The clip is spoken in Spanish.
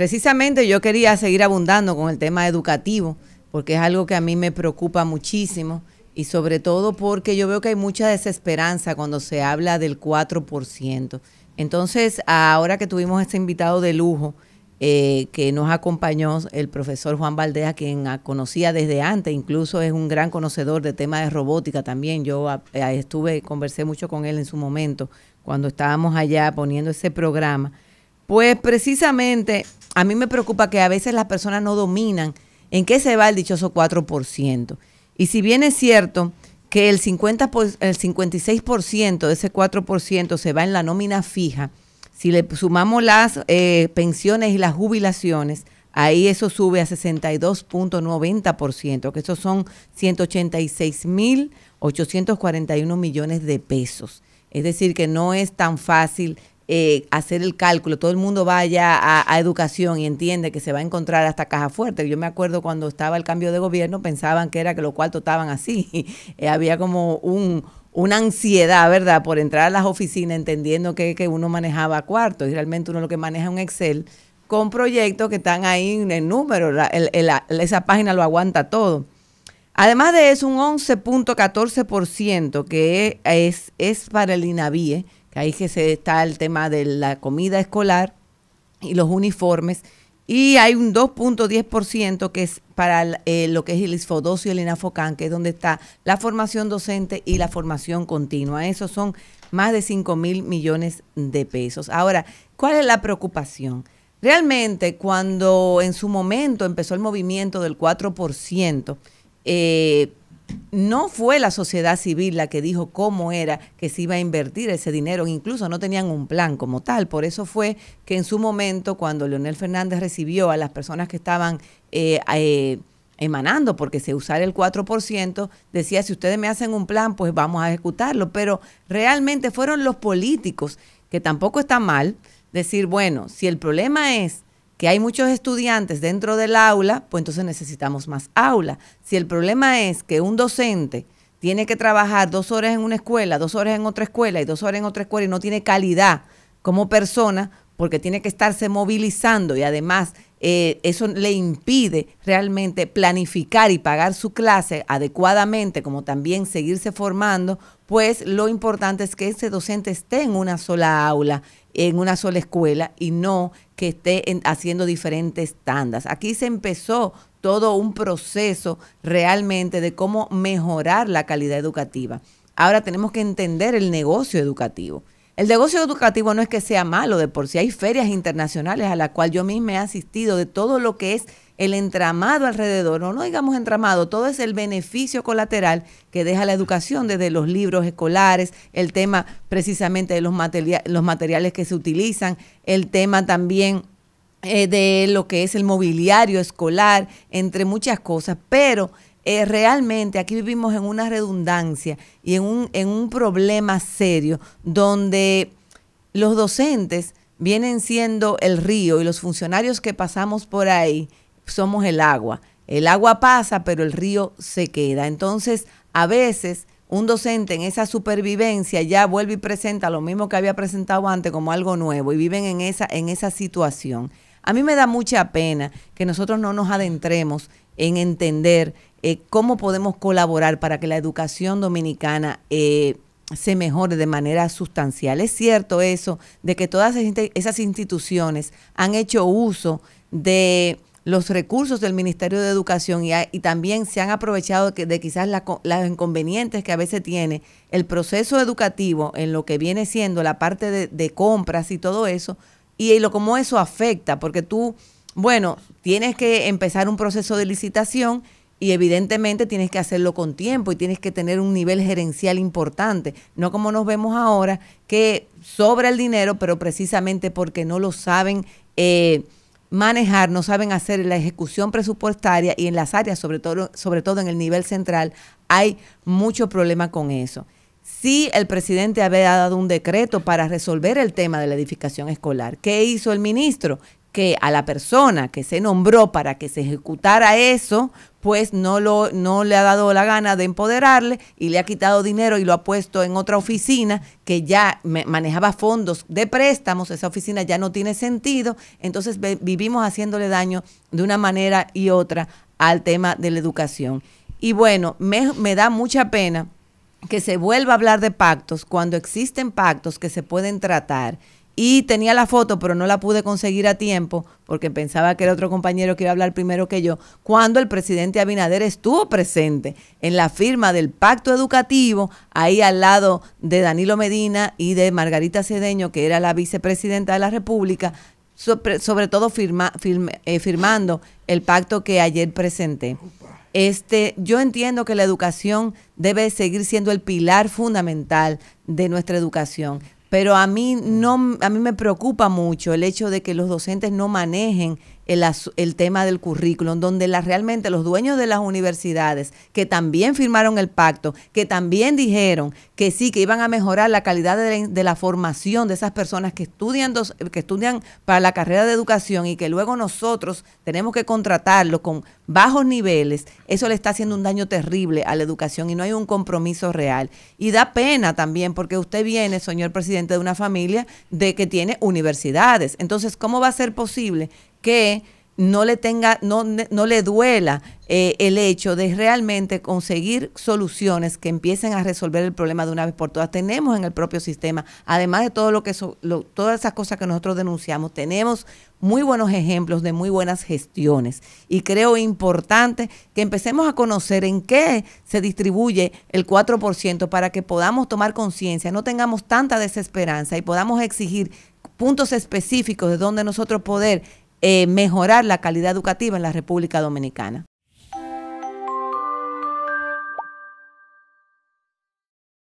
Precisamente yo quería seguir abundando con el tema educativo, porque es algo que a mí me preocupa muchísimo y sobre todo porque yo veo que hay mucha desesperanza cuando se habla del 4%. Entonces, ahora que tuvimos este invitado de lujo, eh, que nos acompañó el profesor Juan Valdea, quien conocía desde antes, incluso es un gran conocedor de temas de robótica también. Yo estuve, conversé mucho con él en su momento, cuando estábamos allá poniendo ese programa. Pues precisamente a mí me preocupa que a veces las personas no dominan en qué se va el dichoso 4%. Y si bien es cierto que el, 50 por, el 56% de ese 4% se va en la nómina fija, si le sumamos las eh, pensiones y las jubilaciones, ahí eso sube a 62.90%, que esos son 186.841 millones de pesos. Es decir, que no es tan fácil eh, hacer el cálculo, todo el mundo vaya a, a, educación y entiende que se va a encontrar hasta caja fuerte. Yo me acuerdo cuando estaba el cambio de gobierno, pensaban que era que los cuartos estaban así. Eh, había como un, una ansiedad, ¿verdad?, por entrar a las oficinas entendiendo que, uno manejaba cuartos y realmente uno lo que maneja es un Excel con proyectos que están ahí en el número, esa página lo aguanta todo. Además de eso, un 11.14% que es, es para el INAVIE, que ahí está el tema de la comida escolar y los uniformes, y hay un 2.10% que es para eh, lo que es el ISFODOS y el INAFOCAN, que es donde está la formación docente y la formación continua. Esos son más de 5 mil millones de pesos. Ahora, ¿cuál es la preocupación? Realmente, cuando en su momento empezó el movimiento del 4%, eh, no fue la sociedad civil la que dijo cómo era que se iba a invertir ese dinero, incluso no tenían un plan como tal. Por eso fue que en su momento, cuando Leonel Fernández recibió a las personas que estaban eh, eh, emanando, porque se usara el 4%, decía, si ustedes me hacen un plan, pues vamos a ejecutarlo. Pero realmente fueron los políticos, que tampoco está mal, decir, bueno, si el problema es que hay muchos estudiantes dentro del aula, pues entonces necesitamos más aula. Si el problema es que un docente tiene que trabajar dos horas en una escuela, dos horas en otra escuela y dos horas en otra escuela y no tiene calidad como persona porque tiene que estarse movilizando y además eh, eso le impide realmente planificar y pagar su clase adecuadamente, como también seguirse formando, pues lo importante es que ese docente esté en una sola aula en una sola escuela y no que esté haciendo diferentes tandas. Aquí se empezó todo un proceso realmente de cómo mejorar la calidad educativa. Ahora tenemos que entender el negocio educativo. El negocio educativo no es que sea malo de por sí, hay ferias internacionales a las cuales yo misma he asistido de todo lo que es el entramado alrededor, no, no digamos entramado, todo es el beneficio colateral que deja la educación desde los libros escolares, el tema precisamente de los, los materiales que se utilizan, el tema también eh, de lo que es el mobiliario escolar, entre muchas cosas, pero... Eh, realmente aquí vivimos en una redundancia y en un, en un problema serio donde los docentes vienen siendo el río y los funcionarios que pasamos por ahí somos el agua. El agua pasa, pero el río se queda. Entonces, a veces un docente en esa supervivencia ya vuelve y presenta lo mismo que había presentado antes como algo nuevo y viven en esa, en esa situación. A mí me da mucha pena que nosotros no nos adentremos en entender eh, cómo podemos colaborar para que la educación dominicana eh, se mejore de manera sustancial. Es cierto eso, de que todas esas instituciones han hecho uso de los recursos del Ministerio de Educación y, también se han aprovechado de, de quizás la, las inconvenientes que a veces tiene el proceso educativo en lo que viene siendo la parte de, compras y todo eso, y, lo cómo eso afecta, porque tú, bueno, tienes que empezar un proceso de licitación y evidentemente tienes que hacerlo con tiempo y tienes que tener un nivel gerencial importante, no como nos vemos ahora, que sobra el dinero, pero precisamente porque no lo saben. Eh, manejar, no saben hacer la ejecución presupuestaria y en las áreas, sobre todo, sobre todo en el nivel central, hay mucho problema con eso. Si el presidente había dado un decreto para resolver el tema de la edificación escolar. ¿Qué hizo el ministro? que a la persona que se nombró para que se ejecutara eso, pues no, lo, no le ha dado la gana de empoderarle y le ha quitado dinero y lo ha puesto en otra oficina que ya manejaba fondos de préstamos, esa oficina ya no tiene sentido, entonces vivimos haciéndole daño de una manera y otra al tema de la educación. Y bueno, me da mucha pena que se vuelva a hablar de pactos cuando existen pactos que se pueden tratar y tenía la foto, pero no la pude conseguir a tiempo porque pensaba que era otro compañero que iba a hablar primero que yo, cuando el presidente Abinader estuvo presente en la firma del pacto educativo, ahí al lado de Danilo Medina y de Margarita Cedeño, que era la vicepresidenta de la República, sobre, todo firma, eh, firmando el pacto que ayer presenté. Este, yo entiendo que la educación debe seguir siendo el pilar fundamental de nuestra educación pero a mí no a mí me preocupa mucho el hecho de que los docentes no manejen el, tema del currículum, donde realmente los dueños de las universidades, que también firmaron el pacto, que también dijeron que sí, que iban a mejorar la calidad de la, de la formación de esas personas que estudian, dos, que estudian para la carrera de educación y que luego nosotros tenemos que contratarlos con bajos niveles, eso le está haciendo un daño terrible a la educación y no hay un compromiso real. Y da pena también porque usted viene, señor presidente, de una familia de que tiene universidades. Entonces, ¿cómo va a ser posible que no le tenga, no, le duela eh, el hecho de realmente conseguir soluciones que empiecen a resolver el problema de una vez por todas. Tenemos en el propio sistema, además de todo lo que todas esas cosas que nosotros denunciamos, tenemos muy buenos ejemplos de muy buenas gestiones. Y creo importante que empecemos a conocer en qué se distribuye el 4% para que podamos tomar conciencia, no tengamos tanta desesperanza y podamos exigir puntos específicos de donde nosotros poder eh, mejorar la calidad educativa en la República Dominicana.